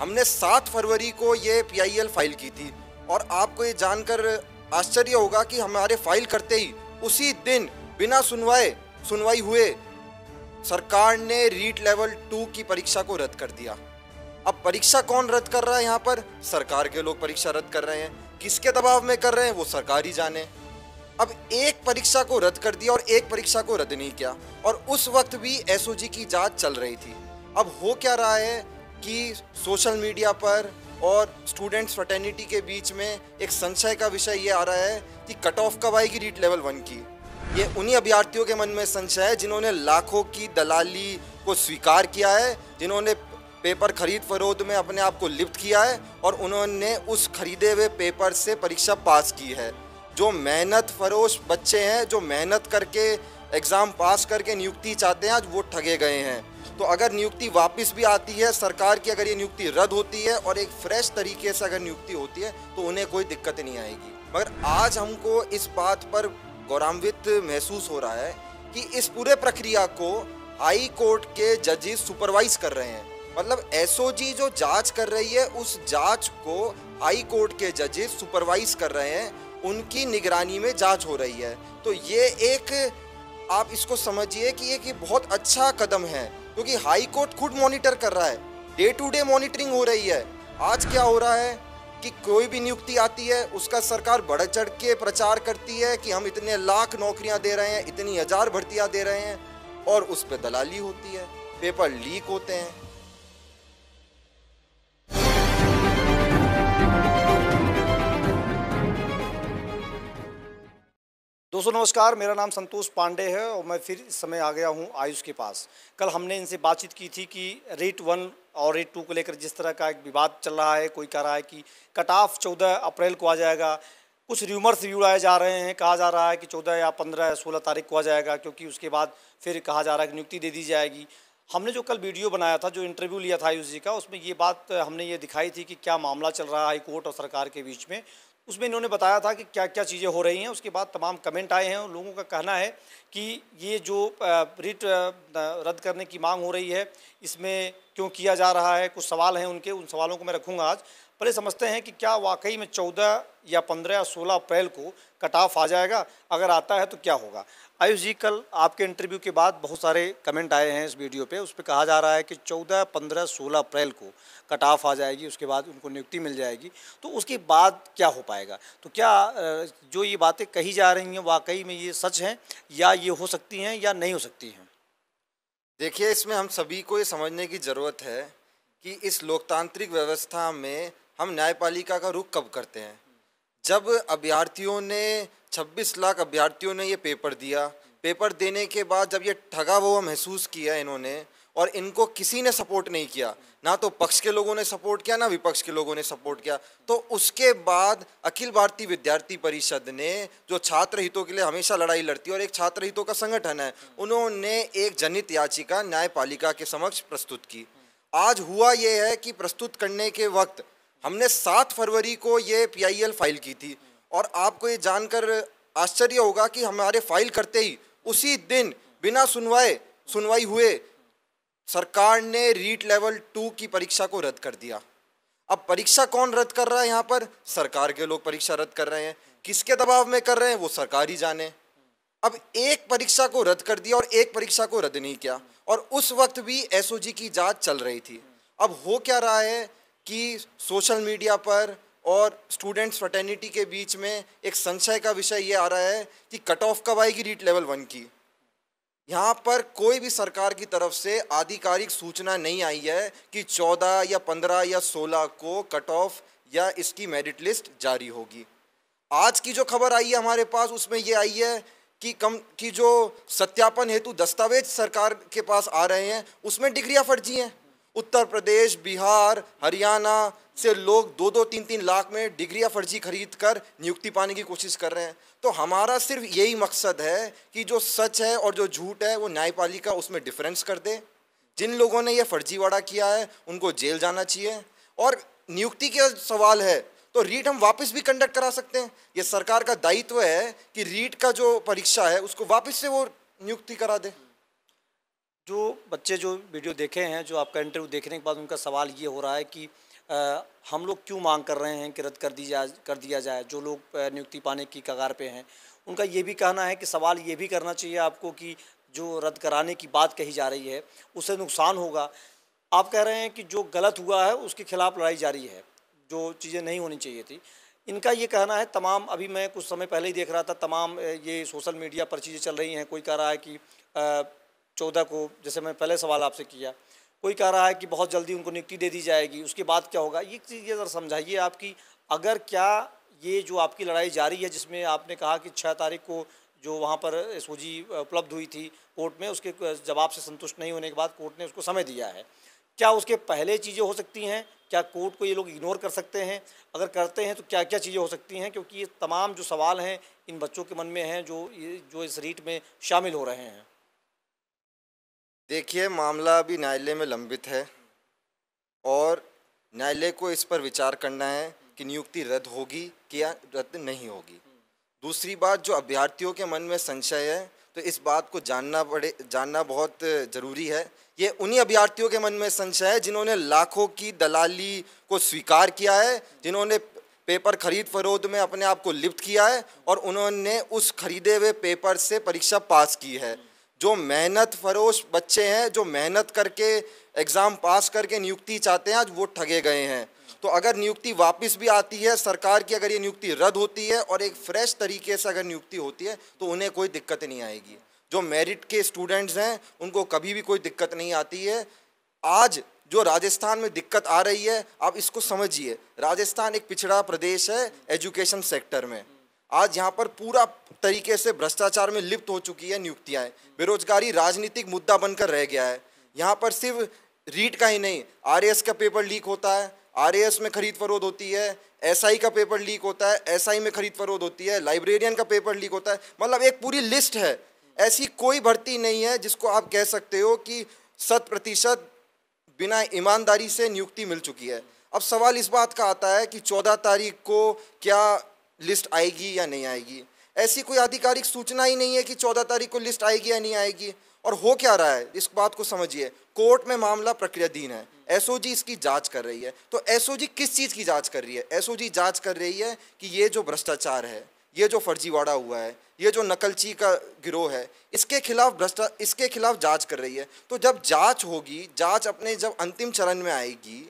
हमने सात फरवरी को ये पी फाइल की थी और आपको ये जानकर आश्चर्य होगा कि हमारे फाइल करते ही उसी दिन बिना सुनवाए सुनवाई हुए सरकार ने रीट लेवल टू की परीक्षा को रद्द कर दिया अब परीक्षा कौन रद्द कर रहा है यहाँ पर सरकार के लोग परीक्षा रद्द कर रहे हैं किसके दबाव में कर रहे हैं वो सरकार ही जाने अब एक परीक्षा को रद्द कर दिया और एक परीक्षा को रद्द नहीं किया और उस वक्त भी एसओजी की जांच चल रही थी अब हो क्या रहा है कि सोशल मीडिया पर और स्टूडेंट्स फ्रटर्निटी के बीच में एक संशय का विषय ये आ रहा है कि कट ऑफ कब आएगी रीट लेवल वन की ये उन्हीं अभ्यर्थियों के मन में संशय है जिन्होंने लाखों की दलाली को स्वीकार किया है जिन्होंने पेपर खरीद फरोद में अपने आप को लिप्त किया है और उन्होंने उस खरीदे हुए पेपर से परीक्षा पास की है जो मेहनत फरोश बच्चे हैं जो मेहनत करके एग्ज़ाम पास करके नियुक्ति चाहते हैं आज वो ठगे गए हैं तो अगर नियुक्ति वापस भी आती है सरकार की अगर ये नियुक्ति रद्द होती है और एक फ्रेश तरीके से अगर नियुक्ति होती है तो उन्हें कोई दिक्कत नहीं आएगी मगर आज हमको इस बात पर गौरवित महसूस हो रहा है कि इस पूरे प्रक्रिया को हाई कोर्ट के जजेस सुपरवाइज कर रहे हैं मतलब एसओजी जो जांच कर रही है उस जांच को हाई कोर्ट के जजेस सुपरवाइज कर रहे हैं उनकी निगरानी में जांच हो रही है तो ये एक आप इसको समझिए कि एक बहुत अच्छा कदम है क्योंकि हाई कोर्ट खुद मॉनिटर कर रहा है डे टू डे मॉनिटरिंग हो रही है आज क्या हो रहा है कि कोई भी नियुक्ति आती है उसका सरकार बढ़ चढ़ के प्रचार करती है कि हम इतने लाख नौकरियां दे रहे हैं इतनी हजार भर्तियां दे रहे हैं और उस पर दलाली होती है पेपर लीक होते हैं दोस्तों नमस्कार मेरा नाम संतोष पांडे है और मैं फिर इस समय आ गया हूँ आयुष के पास कल हमने इनसे बातचीत की थी कि रेट वन और रेट टू को लेकर जिस तरह का एक विवाद चल रहा है कोई कह रहा है कि कट ऑफ चौदह अप्रैल को आ जाएगा कुछ र्यूमर्स भी उड़ाए जा रहे हैं कहा जा रहा है कि चौदह या पंद्रह या सोलह तारीख को आ जाएगा क्योंकि उसके बाद फिर कहा जा रहा है कि नियुक्ति दे दी जाएगी हमने जो कल वीडियो बनाया था जो इंटरव्यू लिया था आयुष जी का उसमें ये बात हमने ये दिखाई थी कि क्या मामला चल रहा है हाईकोर्ट कोर्ट और सरकार के बीच में उसमें इन्होंने बताया था कि क्या क्या चीज़ें हो रही हैं उसके बाद तमाम कमेंट आए हैं और लोगों का कहना है कि ये जो रिट रद्द करने की मांग हो रही है इसमें क्यों किया जा रहा है कुछ सवाल हैं उनके उन सवालों को मैं रखूँगा आज पहले समझते हैं कि क्या वाकई में चौदह या पंद्रह या सोलह अप्रैल को कट ऑफ आ जाएगा अगर आता है तो क्या होगा आयुष जी कल आपके इंटरव्यू के बाद बहुत सारे कमेंट आए हैं इस वीडियो पे उस पर कहा जा रहा है कि 14, 15, 16 अप्रैल को कट ऑफ आ जाएगी उसके बाद उनको नियुक्ति मिल जाएगी तो उसके बाद क्या हो पाएगा तो क्या जो ये बातें कही जा रही हैं वाकई में ये सच हैं या ये हो सकती हैं या नहीं हो सकती हैं देखिए इसमें हम सभी को ये समझने की ज़रूरत है कि इस लोकतांत्रिक व्यवस्था में हम न्यायपालिका का रुख कब करते हैं जब अभ्यर्थियों ने 26 लाख अभ्यर्थियों ने ये पेपर दिया पेपर देने के बाद जब ये ठगा हुआ महसूस किया इन्होंने और इनको किसी ने सपोर्ट नहीं किया ना तो पक्ष के लोगों ने सपोर्ट किया ना विपक्ष के लोगों ने सपोर्ट किया तो उसके बाद अखिल भारतीय विद्यार्थी परिषद ने जो छात्र हितों के लिए हमेशा लड़ाई लड़ती है और एक छात्र हितों का संगठन है उन्होंने एक जनित याचिका न्यायपालिका के समक्ष प्रस्तुत की आज हुआ यह है कि प्रस्तुत करने के वक्त हमने सात फरवरी को ये पीआईएल फाइल की थी और आपको ये जानकर आश्चर्य होगा कि हमारे फाइल करते ही उसी दिन बिना सुनवाए सुनवाई हुए सरकार ने रीट लेवल टू की परीक्षा को रद्द कर दिया अब परीक्षा कौन रद्द कर रहा है यहाँ पर सरकार के लोग परीक्षा रद्द कर रहे हैं किसके दबाव में कर रहे हैं वो सरकार ही जाने अब एक परीक्षा को रद्द कर दिया और एक परीक्षा को रद्द नहीं किया और उस वक्त भी एसओजी की जांच चल रही थी अब हो क्या रहा है कि सोशल मीडिया पर और स्टूडेंट्स फर्टेनिटी के बीच में एक संशय का विषय ये आ रहा है कि कट ऑफ कब आएगी रीट लेवल वन की यहाँ पर कोई भी सरकार की तरफ से आधिकारिक सूचना नहीं आई है कि 14 या 15 या 16 को कट ऑफ या इसकी मेरिट लिस्ट जारी होगी आज की जो खबर आई है हमारे पास उसमें ये आई है कि कम कि जो सत्यापन हेतु दस्तावेज सरकार के पास आ रहे हैं उसमें डिग्रियाँ फर्जी हैं उत्तर प्रदेश बिहार हरियाणा से लोग दो दो तीन तीन लाख में डिग्रिया फर्जी खरीद कर नियुक्ति पाने की कोशिश कर रहे हैं तो हमारा सिर्फ यही मकसद है कि जो सच है और जो झूठ है वो न्यायपालिका उसमें डिफरेंस कर दे जिन लोगों ने ये फर्जीवाड़ा किया है उनको जेल जाना चाहिए और नियुक्ति का सवाल है तो रीट हम वापस भी कंडक्ट करा सकते हैं ये सरकार का दायित्व है कि रीट का जो परीक्षा है उसको वापस से वो नियुक्ति करा दे जो बच्चे जो वीडियो देखे हैं जो आपका इंटरव्यू देखने के बाद उनका सवाल ये हो रहा है कि आ, हम लोग क्यों मांग कर रहे हैं कि रद्द कर दी जाए कर दिया जाए जो लोग नियुक्ति पाने की कगार पे हैं उनका ये भी कहना है कि सवाल ये भी करना चाहिए आपको कि जो रद्द कराने की बात कही जा रही है उससे नुकसान होगा आप कह रहे हैं कि जो गलत हुआ है उसके खिलाफ लड़ाई जारी है जो चीज़ें नहीं होनी चाहिए थी इनका ये कहना है तमाम अभी मैं कुछ समय पहले ही देख रहा था तमाम ये सोशल मीडिया पर चीज़ें चल रही हैं कोई कह रहा है कि चौदह को जैसे मैं पहले सवाल आपसे किया कोई कह रहा है कि बहुत जल्दी उनको नियुक्ति दे दी जाएगी उसके बाद क्या होगा ये चीज़ ये ज़रा समझाइए आपकी अगर क्या ये जो आपकी लड़ाई जारी है जिसमें आपने कहा कि छः तारीख को जो वहाँ पर सूजी उपलब्ध हुई थी कोर्ट में उसके जवाब से संतुष्ट नहीं होने के बाद कोर्ट ने उसको समय दिया है क्या उसके पहले चीज़ें हो सकती हैं क्या कोर्ट को ये लोग इग्नोर कर सकते हैं अगर करते हैं तो क्या क्या चीज़ें हो सकती हैं क्योंकि ये तमाम जो सवाल हैं इन बच्चों के मन में हैं जो जो इस रीट में शामिल हो रहे हैं देखिए मामला अभी न्यायालय में लंबित है और न्यायालय को इस पर विचार करना है कि नियुक्ति रद्द होगी कि या रद्द नहीं होगी दूसरी बात जो अभ्यर्थियों के मन में संशय है तो इस बात को जानना पड़े जानना बहुत ज़रूरी है ये उन्हीं अभ्यर्थियों के मन में संशय है जिन्होंने लाखों की दलाली को स्वीकार किया है जिन्होंने पेपर खरीद फरोद में अपने आप को लिप्त किया है और उन्होंने उस खरीदे हुए पेपर से परीक्षा पास की है जो मेहनत फरोश बच्चे हैं जो मेहनत करके एग्ज़ाम पास करके नियुक्ति चाहते हैं आज वो ठगे गए हैं तो अगर नियुक्ति वापस भी आती है सरकार की अगर ये नियुक्ति रद्द होती है और एक फ्रेश तरीके से अगर नियुक्ति होती है तो उन्हें कोई दिक्कत नहीं आएगी जो मेरिट के स्टूडेंट्स हैं उनको कभी भी कोई दिक्कत नहीं आती है आज जो राजस्थान में दिक्कत आ रही है आप इसको समझिए राजस्थान एक पिछड़ा प्रदेश है एजुकेशन सेक्टर में आज यहाँ पर पूरा तरीके से भ्रष्टाचार में लिप्त हो चुकी है नियुक्तियाँ बेरोजगारी राजनीतिक मुद्दा बनकर रह गया है यहाँ पर सिर्फ रीट का ही नहीं आरएएस का पेपर लीक होता है आरएएस में खरीद फरोद होती है एसआई का पेपर लीक होता है एसआई में खरीद फरोद होती है लाइब्रेरियन का पेपर लीक होता है मतलब एक पूरी लिस्ट है ऐसी कोई भर्ती नहीं है जिसको आप कह सकते हो कि शत प्रतिशत बिना ईमानदारी से नियुक्ति मिल चुकी है अब सवाल इस बात का आता है कि चौदह तारीख को क्या लिस्ट आएगी या नहीं आएगी ऐसी कोई आधिकारिक सूचना ही नहीं है कि चौदह तारीख को लिस्ट आएगी या नहीं आएगी और हो क्या रहा है इस बात को समझिए कोर्ट में मामला प्रक्रियाधीन है एसओजी इसकी जांच कर रही है तो एसओजी किस चीज़ की जांच कर रही है एसओजी जांच कर रही है कि ये जो भ्रष्टाचार है ये जो फर्जीवाड़ा हुआ है ये जो नकलची का गिरोह है इसके खिलाफ भ्रष्टा इसके खिलाफ जांच कर रही है तो जब जांच होगी जांच अपने जब अंतिम चरण में आएगी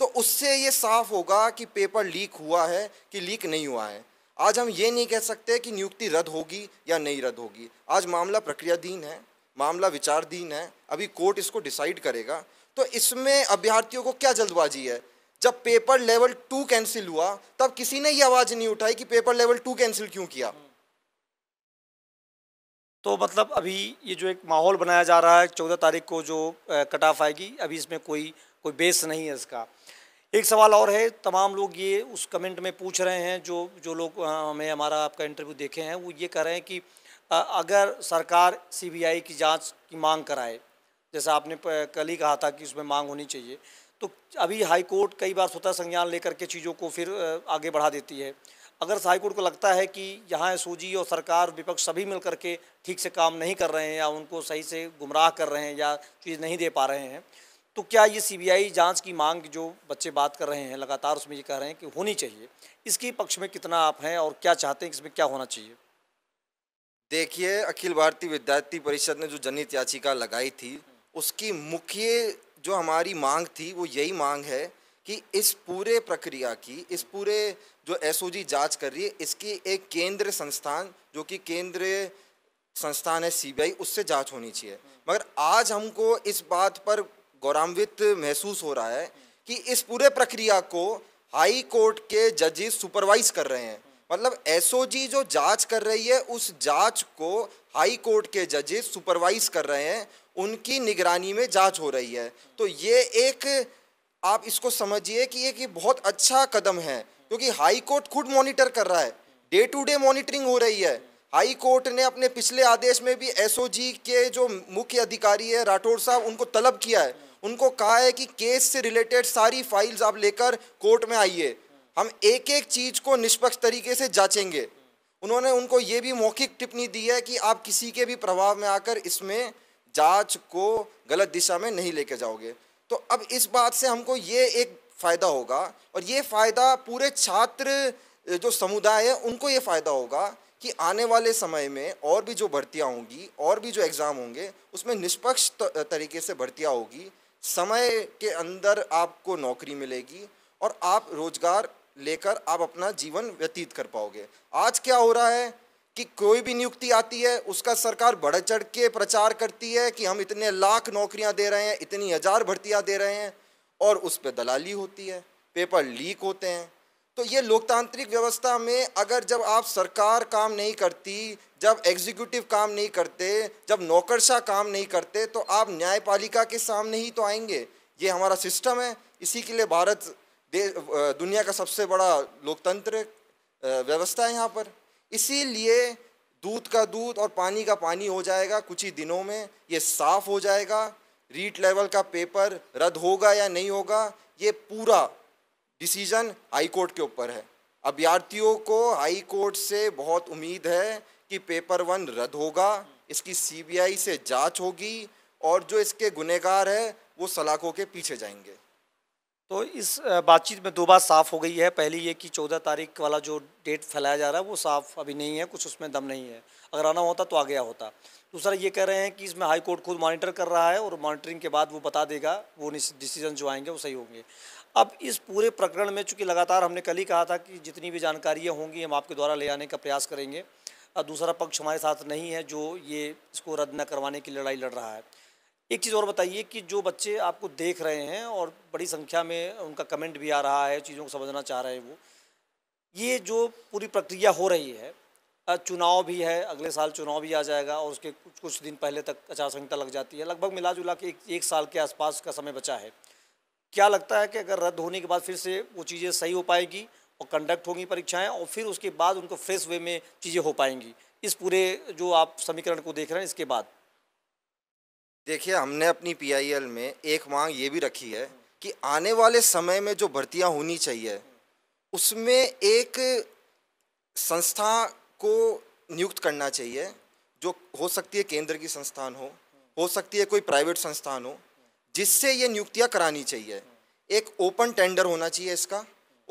तो उससे ये साफ होगा कि पेपर लीक हुआ है कि लीक नहीं हुआ है आज हम ये नहीं कह सकते कि नियुक्ति रद्द होगी या नहीं रद्द होगी आज मामला प्रक्रियाधीन है मामला विचारधीन है अभी कोर्ट इसको डिसाइड करेगा तो इसमें अभ्यर्थियों को क्या जल्दबाजी है जब पेपर लेवल टू कैंसिल हुआ तब किसी ने ये आवाज़ नहीं उठाई कि पेपर लेवल टू कैंसिल क्यों किया हम्म। तो मतलब अभी ये जो एक माहौल बनाया जा रहा है चौदह तारीख को जो कट ऑफ आएगी अभी इसमें कोई कोई बेस नहीं है इसका एक सवाल और है तमाम लोग ये उस कमेंट में पूछ रहे हैं जो जो लोग हमें हमारा आपका इंटरव्यू देखे हैं वो ये कह रहे हैं कि अगर सरकार सीबीआई की जांच की मांग कराए जैसा आपने कल ही कहा था कि उसमें मांग होनी चाहिए तो अभी हाई कोर्ट कई बार स्वतः संज्ञान लेकर के चीज़ों को फिर आगे बढ़ा देती है अगर हाईकोर्ट को लगता है कि यहाँ सूजी और सरकार विपक्ष सभी मिल के ठीक से काम नहीं कर रहे हैं या उनको सही से गुमराह कर रहे हैं या चीज़ नहीं दे पा रहे हैं तो क्या ये सीबीआई जांच की मांग जो बच्चे बात कर रहे हैं लगातार उसमें ये कह रहे हैं कि होनी चाहिए इसके पक्ष में कितना आप हैं और क्या चाहते हैं इसमें क्या होना चाहिए देखिए अखिल भारतीय विद्यार्थी परिषद ने जो जनहित याचिका लगाई थी उसकी मुख्य जो हमारी मांग थी वो यही मांग है कि इस पूरे प्रक्रिया की इस पूरे जो एस जांच कर रही है इसकी एक केंद्र संस्थान जो कि केंद्र संस्थान है सीबीआई उससे जांच होनी चाहिए मगर आज हमको इस बात पर गौरवान्वित महसूस हो रहा है कि इस पूरे प्रक्रिया को हाई कोर्ट के जजेस सुपरवाइज कर रहे हैं मतलब एसओजी जो जांच कर रही है उस जांच को हाई कोर्ट के जजेस सुपरवाइज कर रहे हैं उनकी निगरानी में जांच हो रही है तो ये एक आप इसको समझिए कि एक ये बहुत अच्छा कदम है क्योंकि हाई कोर्ट खुद मॉनिटर कर रहा है डे टू डे मॉनिटरिंग हो रही है हाई कोर्ट ने अपने पिछले आदेश में भी एसओजी के जो मुख्य अधिकारी है राठौर साहब उनको तलब किया है उनको कहा है कि केस से रिलेटेड सारी फाइल्स आप लेकर कोर्ट में आइए हम एक एक चीज़ को निष्पक्ष तरीके से जांचेंगे उन्होंने उनको ये भी मौखिक टिप्पणी दी है कि आप किसी के भी प्रभाव में आकर इसमें जांच को गलत दिशा में नहीं लेके जाओगे तो अब इस बात से हमको ये एक फ़ायदा होगा और ये फ़ायदा पूरे छात्र जो समुदाय है उनको ये फ़ायदा होगा कि आने वाले समय में और भी जो भर्तियाँ होंगी और भी जो एग्ज़ाम होंगे उसमें निष्पक्ष तरीके से भर्तियाँ होगी समय के अंदर आपको नौकरी मिलेगी और आप रोजगार लेकर आप अपना जीवन व्यतीत कर पाओगे आज क्या हो रहा है कि कोई भी नियुक्ति आती है उसका सरकार बढ़ चढ़ के प्रचार करती है कि हम इतने लाख नौकरियां दे रहे हैं इतनी हज़ार भर्तियां दे रहे हैं और उस पर दलाली होती है पेपर लीक होते हैं तो ये लोकतांत्रिक व्यवस्था में अगर जब आप सरकार काम नहीं करती जब एग्जीक्यूटिव काम नहीं करते जब नौकरशाह काम नहीं करते तो आप न्यायपालिका के सामने ही तो आएंगे ये हमारा सिस्टम है इसी के लिए भारत दुनिया का सबसे बड़ा लोकतंत्र व्यवस्था है यहाँ पर इसीलिए दूध का दूध और पानी का पानी हो जाएगा कुछ ही दिनों में ये साफ हो जाएगा रीट लेवल का पेपर रद्द होगा या नहीं होगा ये पूरा डिसीजन हाई कोर्ट के ऊपर है अभ्यर्थियों को हाई कोर्ट से बहुत उम्मीद है कि पेपर वन रद्द होगा इसकी सीबीआई से जांच होगी और जो इसके गुनेगार है वो सलाखों के पीछे जाएंगे तो इस बातचीत में दो बात साफ़ हो गई है पहली ये कि चौदह तारीख वाला जो डेट फैलाया जा रहा है वो साफ़ अभी नहीं है कुछ उसमें दम नहीं है अगर आना होता तो आ गया होता दूसरा ये कह रहे हैं कि इसमें हाई कोर्ट खुद मॉनिटर कर रहा है और मॉनिटरिंग के बाद वो बता देगा वो डिसीजन जो आएंगे वो सही होंगे अब इस पूरे प्रकरण में चूंकि लगातार हमने कल ही कहा था कि जितनी भी जानकारियाँ होंगी हम आपके द्वारा ले आने का प्रयास करेंगे और दूसरा पक्ष हमारे साथ नहीं है जो ये इसको रद्द न करवाने की लड़ाई लड़ रहा है एक चीज़ और बताइए कि जो बच्चे आपको देख रहे हैं और बड़ी संख्या में उनका कमेंट भी आ रहा है चीज़ों को समझना चाह रहे हैं वो ये जो पूरी प्रक्रिया हो रही है चुनाव भी है अगले साल चुनाव भी आ जाएगा और उसके कुछ कुछ दिन पहले तक आचार संहिता लग जाती है लगभग मिला जुला के एक, एक साल के आसपास का समय बचा है क्या लगता है कि अगर रद्द होने के बाद फिर से वो चीज़ें सही हो पाएगी और कंडक्ट होंगी परीक्षाएं और फिर उसके बाद उनको फ्रेश वे में चीज़ें हो पाएंगी इस पूरे जो आप समीकरण को देख रहे हैं इसके बाद देखिए हमने अपनी पीआईएल में एक मांग ये भी रखी है कि आने वाले समय में जो भर्तियां होनी चाहिए उसमें एक संस्था को नियुक्त करना चाहिए जो हो सकती है केंद्र की संस्थान हो हो सकती है कोई प्राइवेट संस्थान हो जिससे ये नियुक्तियाँ करानी चाहिए एक ओपन टेंडर होना चाहिए इसका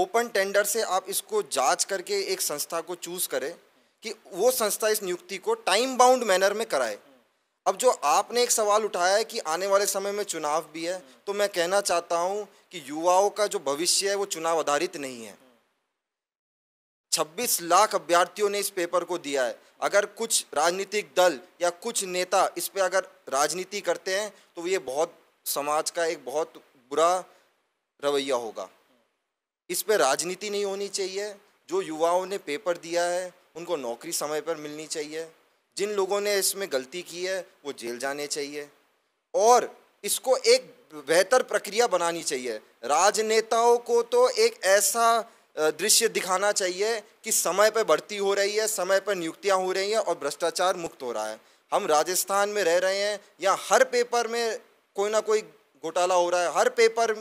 ओपन टेंडर से आप इसको जांच करके एक संस्था को चूज़ करें कि वो संस्था इस नियुक्ति को टाइम बाउंड मैनर में कराए अब जो आपने एक सवाल उठाया है कि आने वाले समय में चुनाव भी है तो मैं कहना चाहता हूँ कि युवाओं का जो भविष्य है वो चुनाव आधारित नहीं है 26 लाख अभ्यर्थियों ने इस पेपर को दिया है अगर कुछ राजनीतिक दल या कुछ नेता इस पर अगर राजनीति करते हैं तो ये बहुत समाज का एक बहुत बुरा रवैया होगा इस पर राजनीति नहीं होनी चाहिए जो युवाओं ने पेपर दिया है उनको नौकरी समय पर मिलनी चाहिए जिन लोगों ने इसमें गलती की है वो जेल जाने चाहिए और इसको एक बेहतर प्रक्रिया बनानी चाहिए राजनेताओं को तो एक ऐसा दृश्य दिखाना चाहिए कि समय पर भर्ती हो रही है समय पर नियुक्तियां हो रही हैं और भ्रष्टाचार मुक्त हो रहा है हम राजस्थान में रह रहे हैं या हर पेपर में कोई ना कोई घोटाला हो रहा है हर पेपर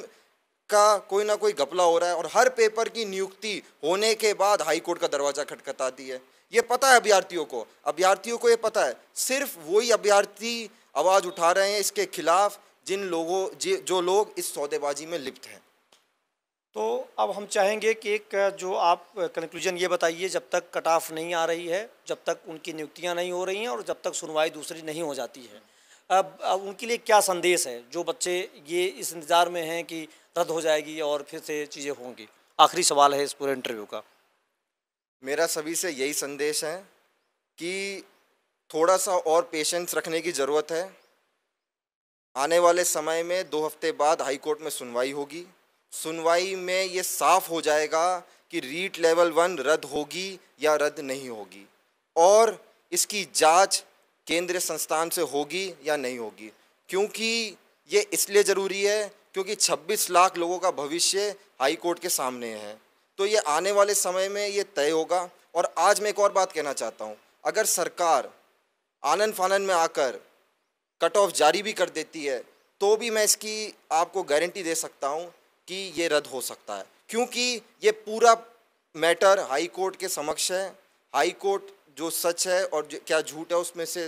का कोई ना कोई घपला हो रहा है और हर पेपर की नियुक्ति होने के बाद हाईकोर्ट का दरवाज़ा खटखटाती है ये पता है अभ्यार्थियों को अभ्यार्थियों को ये पता है सिर्फ वही अभ्यार्थी आवाज़ उठा रहे हैं इसके खिलाफ जिन लोगों जो लोग इस सौदेबाजी में लिप्त हैं तो अब हम चाहेंगे कि एक जो आप कंक्लूजन ये बताइए जब तक कट ऑफ नहीं आ रही है जब तक उनकी नियुक्तियां नहीं हो रही हैं और जब तक सुनवाई दूसरी नहीं हो जाती है उनके लिए क्या संदेश है जो बच्चे ये इस इंतज़ार में हैं कि रद्द हो जाएगी और फिर से चीज़ें होंगी आखिरी सवाल है इस पूरे इंटरव्यू का मेरा सभी से यही संदेश है कि थोड़ा सा और पेशेंस रखने की ज़रूरत है आने वाले समय में दो हफ्ते बाद हाई कोर्ट में सुनवाई होगी सुनवाई में ये साफ हो जाएगा कि रीट लेवल वन रद्द होगी या रद्द नहीं होगी और इसकी जांच केंद्रीय संस्थान से होगी या नहीं होगी क्योंकि ये इसलिए ज़रूरी है क्योंकि 26 लाख लोगों का भविष्य हाई कोर्ट के सामने है तो ये आने वाले समय में ये तय होगा और आज मैं एक और बात कहना चाहता हूँ अगर सरकार आनंद फानन में आकर कट ऑफ जारी भी कर देती है तो भी मैं इसकी आपको गारंटी दे सकता हूँ कि ये रद्द हो सकता है क्योंकि ये पूरा मैटर हाई कोर्ट के समक्ष है हाई कोर्ट जो सच है और क्या झूठ है उसमें से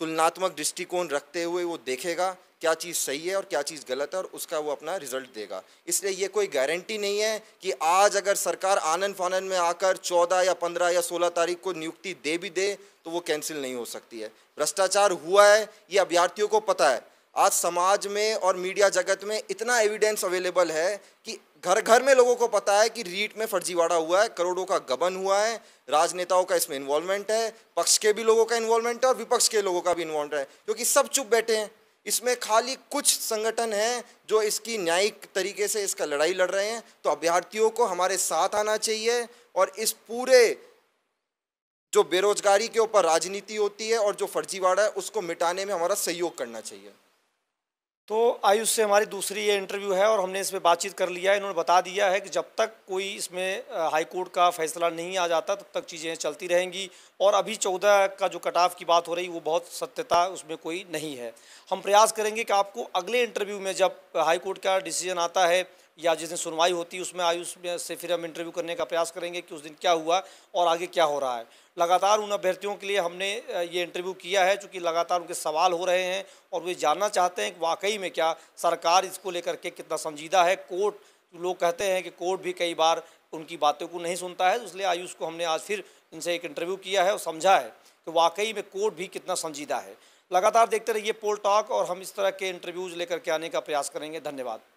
तुलनात्मक दृष्टिकोण रखते हुए वो देखेगा क्या चीज़ सही है और क्या चीज़ गलत है और उसका वो अपना रिजल्ट देगा इसलिए ये कोई गारंटी नहीं है कि आज अगर सरकार आनंद फानन में आकर 14 या 15 या 16 तारीख को नियुक्ति दे भी दे तो वो कैंसिल नहीं हो सकती है भ्रष्टाचार हुआ है ये अभ्यर्थियों को पता है आज समाज में और मीडिया जगत में इतना एविडेंस अवेलेबल है कि घर घर में लोगों को पता है कि रीट में फर्जीवाड़ा हुआ है करोड़ों का गबन हुआ है राजनेताओं का इसमें इन्वॉल्वमेंट है पक्ष के भी लोगों का इन्वॉल्वमेंट है और विपक्ष के लोगों का भी इन्वॉल्व है क्योंकि सब चुप बैठे हैं इसमें खाली कुछ संगठन हैं जो इसकी न्यायिक तरीके से इसका लड़ाई लड़ रहे हैं तो अभ्यर्थियों को हमारे साथ आना चाहिए और इस पूरे जो बेरोजगारी के ऊपर राजनीति होती है और जो फर्जीवाड़ा है उसको मिटाने में हमारा सहयोग करना चाहिए तो आयुष से हमारी दूसरी ये इंटरव्यू है और हमने इस पर बातचीत कर लिया है इन्होंने बता दिया है कि जब तक कोई इसमें हाईकोर्ट का फैसला नहीं आ जाता तब तक चीज़ें चलती रहेंगी और अभी चौदह का जो कटाव की बात हो रही वो बहुत सत्यता उसमें कोई नहीं है हम प्रयास करेंगे कि आपको अगले इंटरव्यू में जब हाईकोर्ट का डिसीजन आता है या जिस दिन सुनवाई होती है उसमें आयुष से फिर हम इंटरव्यू करने का प्रयास करेंगे कि उस दिन क्या हुआ और आगे क्या हो रहा है लगातार उन अभ्यर्थियों के लिए हमने ये इंटरव्यू किया है चूँकि लगातार उनके सवाल हो रहे हैं और वे जानना चाहते हैं कि वाकई में क्या सरकार इसको लेकर के कितना संजीदा है कोर्ट लोग कहते हैं कि कोर्ट भी कई बार उनकी बातों को नहीं सुनता है इसलिए आयुष को हमने आज फिर इनसे एक इंटरव्यू किया है और समझा है कि वाकई में कोर्ट भी कितना संजीदा है लगातार देखते रहिए पोल टॉक और हम इस तरह के इंटरव्यूज़ लेकर के आने का प्रयास करेंगे धन्यवाद